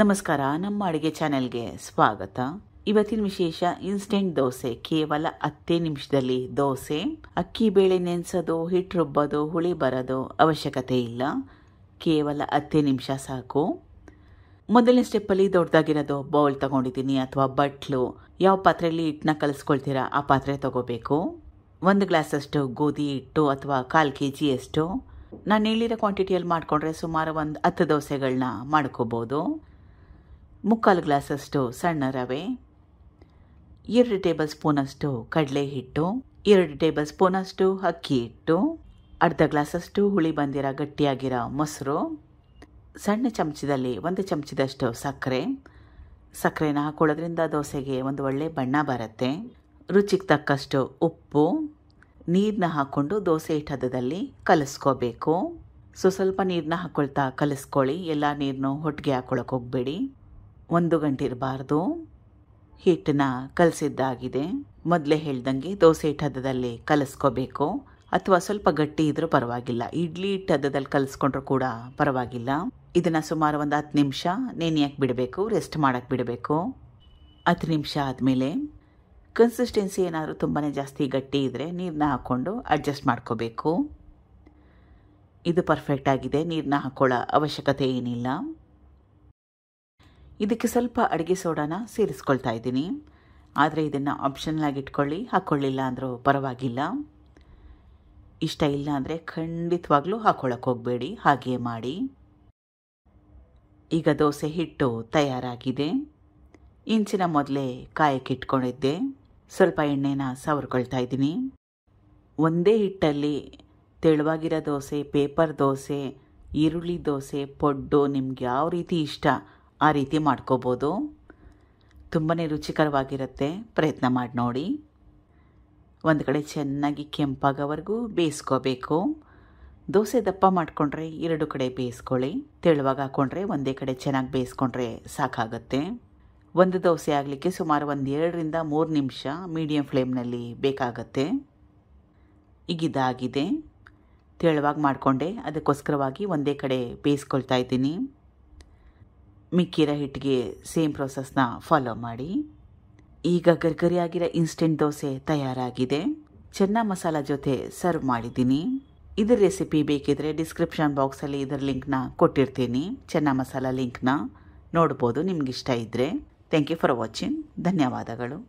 ನಮಸ್ಕಾರ ನಮ್ಮ ಅಡುಗೆ ಚಾನೆಲ್ಗೆ ಸ್ವಾಗತ ಇವತ್ತಿನ ವಿಶೇಷ ಇನ್ಸ್ಟೆಂಟ್ ದೋಸೆ ಕೇವಲ ಹತ್ತೇ ನಿಮಿಷದಲ್ಲಿ ದೋಸೆ ಅಕ್ಕಿ ಬೇಳೆ ನೆನೆಸೋದು ಹಿಟ್ಟು ರುಬ್ಬೋದು ಹುಳಿ ಬರೋದು ಅವಶ್ಯಕತೆ ಇಲ್ಲ ಕೇವಲ ಹತ್ತೇ ನಿಮಿಷ ಸಾಕು ಮೊದಲನೇ ಸ್ಟೆಪ್ಪಲ್ಲಿ ದೊಡ್ಡದಾಗಿರೋದು ಬೌಲ್ ತಗೊಂಡಿದ್ದೀನಿ ಅಥವಾ ಬಟ್ಲು ಯಾವ ಪಾತ್ರೆಯಲ್ಲಿ ಹಿಟ್ಟನ್ನ ಕಲಿಸ್ಕೊಳ್ತೀರಾ ಆ ಪಾತ್ರೆ ತಗೋಬೇಕು ಒಂದು ಗ್ಲಾಸಷ್ಟು ಗೋಧಿ ಹಿಟ್ಟು ಅಥವಾ ಕಾಲು ಕೆ ಜಿಯಷ್ಟು ನಾನು ಹೇಳಿರೋ ಕ್ವಾಂಟಿಟಿಯಲ್ಲಿ ಮಾಡಿಕೊಂಡ್ರೆ ಸುಮಾರು ಒಂದು ಹತ್ತು ದೋಸೆಗಳನ್ನ ಮಾಡ್ಕೋಬೋದು ಮುಕ್ಕಾಲು ಗ್ಲಾಸಷ್ಟು ಸಣ್ಣ ರವೆ ಎರಡು ಟೇಬಲ್ ಸ್ಪೂನಷ್ಟು ಕಡಲೆ ಹಿಟ್ಟು ಎರಡು ಟೇಬಲ್ ಸ್ಪೂನಷ್ಟು ಅಕ್ಕಿ ಹಿಟ್ಟು ಅರ್ಧ ಗ್ಲಾಸಷ್ಟು ಹುಳಿ ಬಂದಿರೋ ಗಟ್ಟಿಯಾಗಿರೋ ಮೊಸರು ಸಣ್ಣ ಚಮಚದಲ್ಲಿ ಒಂದು ಚಮಚದಷ್ಟು ಸಕ್ಕರೆ ಸಕ್ಕರೆನ ಹಾಕೊಳ್ಳೋದ್ರಿಂದ ದೋಸೆಗೆ ಒಂದು ಒಳ್ಳೆ ಬಣ್ಣ ಬರುತ್ತೆ ರುಚಿಗೆ ತಕ್ಕಷ್ಟು ಉಪ್ಪು ನೀರನ್ನ ಹಾಕ್ಕೊಂಡು ದೋಸೆ ಹಿಟ್ಟದಲ್ಲಿ ಕಲಸ್ಕೋಬೇಕು ಸೊ ಸ್ವಲ್ಪ ನೀರನ್ನ ಹಾಕ್ಕೊಳ್ತಾ ಕಲಿಸ್ಕೊಳ್ಳಿ ಎಲ್ಲ ನೀರನ್ನು ಹೊಟ್ಟಿಗೆ ಹಾಕ್ಕೊಳಕ್ಕೆ ಹೋಗಬೇಡಿ ಒಂದು ಗಂಟೆ ಇರಬಾರ್ದು ಹಿಟ್ಟನ್ನ ಕಲಸಿದ್ದಾಗಿದೆ ಮೊದಲೇ ಹೇಳ್ದಂಗೆ ದೋಸೆ ಹದ್ದದಲ್ಲಿ ಕಲಿಸ್ಕೋಬೇಕು ಅಥವಾ ಸ್ವಲ್ಪ ಗಟ್ಟಿ ಇದ್ದರೂ ಪರವಾಗಿಲ್ಲ ಇಡ್ಲಿ ಹದದಲ್ಲಿ ಕಲಿಸ್ಕೊಂಡ್ರೂ ಕೂಡ ಪರವಾಗಿಲ್ಲ ಇದನ್ನು ಸುಮಾರು ಒಂದು ಹತ್ತು ನಿಮಿಷ ನೆನೆಯಕ್ಕೆ ಬಿಡಬೇಕು ರೆಸ್ಟ್ ಮಾಡೋಕ್ಕೆ ಬಿಡಬೇಕು ಹತ್ತು ನಿಮಿಷ ಆದಮೇಲೆ ಕನ್ಸಿಸ್ಟೆನ್ಸಿ ಏನಾದರೂ ತುಂಬಾ ಜಾಸ್ತಿ ಗಟ್ಟಿ ಇದ್ದರೆ ನೀರನ್ನ ಹಾಕ್ಕೊಂಡು ಅಡ್ಜಸ್ಟ್ ಮಾಡ್ಕೋಬೇಕು ಇದು ಪರ್ಫೆಕ್ಟ್ ಆಗಿದೆ ನೀರನ್ನ ಹಾಕ್ಕೊಳ್ಳೋ ಅವಶ್ಯಕತೆ ಏನಿಲ್ಲ ಇದಕ್ಕೆ ಸ್ವಲ್ಪ ಅಡುಗೆ ಸೋಡಾನ ಸೇರಿಸ್ಕೊಳ್ತಾ ಇದ್ದೀನಿ ಆದರೆ ಇದನ್ನು ಆಪ್ಷನಲ್ ಇಟ್ಕೊಳ್ಳಿ ಹಾಕ್ಕೊಳ್ಳಿಲ್ಲ ಅಂದರೂ ಪರವಾಗಿಲ್ಲ ಇಷ್ಟ ಇಲ್ಲ ಅಂದರೆ ಖಂಡಿತವಾಗ್ಲೂ ಹಾಕ್ಕೊಳ್ಳೋಕೆ ಹೋಗಬೇಡಿ ಹಾಗೆಯೇ ಮಾಡಿ ಈಗ ದೋಸೆ ಹಿಟ್ಟು ತಯಾರಾಗಿದೆ ಇಂಚಿನ ಮೊದಲೇ ಕಾಯಕ್ಕೆ ಇಟ್ಕೊಂಡಿದ್ದೆ ಸ್ವಲ್ಪ ಎಣ್ಣೆನ ಸವರ್ಕೊಳ್ತಾ ಇದ್ದೀನಿ ಒಂದೇ ಹಿಟ್ಟಲ್ಲಿ ತೆಳುವಾಗಿರೋ ದೋಸೆ ಪೇಪರ್ ದೋಸೆ ಈರುಳ್ಳಿ ದೋಸೆ ಪೊಡ್ಡು ನಿಮ್ಗೆ ಯಾವ ರೀತಿ ಇಷ್ಟ ಆ ರೀತಿ ಮಾಡ್ಕೋಬೋದು ತುಂಬಾ ರುಚಿಕರವಾಗಿರುತ್ತೆ ಪ್ರಯತ್ನ ಮಾಡಿ ನೋಡಿ ಒಂದು ಕಡೆ ಚೆನ್ನಾಗಿ ಕೆಂಪಾಗೋವರೆಗೂ ಬೇಯಿಸ್ಕೋಬೇಕು ದೋಸೆ ದಪ್ಪ ಮಾಡಿಕೊಂಡ್ರೆ ಎರಡು ಕಡೆ ಬೇಯಿಸ್ಕೊಳ್ಳಿ ತೆಳುವಾಗ ಹಾಕ್ಕೊಂಡ್ರೆ ಒಂದೇ ಕಡೆ ಚೆನ್ನಾಗಿ ಬೇಯಿಸ್ಕೊಂಡ್ರೆ ಸಾಕಾಗುತ್ತೆ ಒಂದು ದೋಸೆ ಆಗಲಿಕ್ಕೆ ಸುಮಾರು ಒಂದು ಎರಡರಿಂದ ಮೂರು ನಿಮಿಷ ಮೀಡಿಯಮ್ ಫ್ಲೇಮ್ನಲ್ಲಿ ಬೇಕಾಗತ್ತೆ ಈಗ ಇದಾಗಿದೆ ತೆಳುವಾಗಿ ಮಾಡಿಕೊಂಡೆ ಅದಕ್ಕೋಸ್ಕರವಾಗಿ ಒಂದೇ ಕಡೆ ಬೇಯಿಸ್ಕೊಳ್ತಾ ಇದ್ದೀನಿ ಮಿಕ್ಕಿರೋ ಹಿಟ್ಟಿಗೆ ಸೇಮ್ ಪ್ರೊಸೆಸ್ನ ಫಾಲೋ ಮಾಡಿ ಈಗ ಗರ್ಗರಿಯಾಗಿರೋ ಇನ್ಸ್ಟೆಂಟ್ ದೋಸೆ ತಯಾರಾಗಿದೆ ಚೆನ್ನ ಮಸಾಲ ಜೊತೆ ಸರ್ವ್ ಮಾಡಿದ್ದೀನಿ ಇದರ ರೆಸಿಪಿ ಬೇಕಿದ್ರೆ ಡಿಸ್ಕ್ರಿಪ್ಷನ್ ಬಾಕ್ಸಲ್ಲಿ ಇದರ ಲಿಂಕ್ನ ಕೊಟ್ಟಿರ್ತೀನಿ ಚೆನ್ನ ಮಸಾಲ ಲಿಂಕ್ನ ನೋಡ್ಬೋದು ಇಷ್ಟ ಇದ್ದರೆ ಥ್ಯಾಂಕ್ ಯು ಫಾರ್ ವಾಚಿಂಗ್ ಧನ್ಯವಾದಗಳು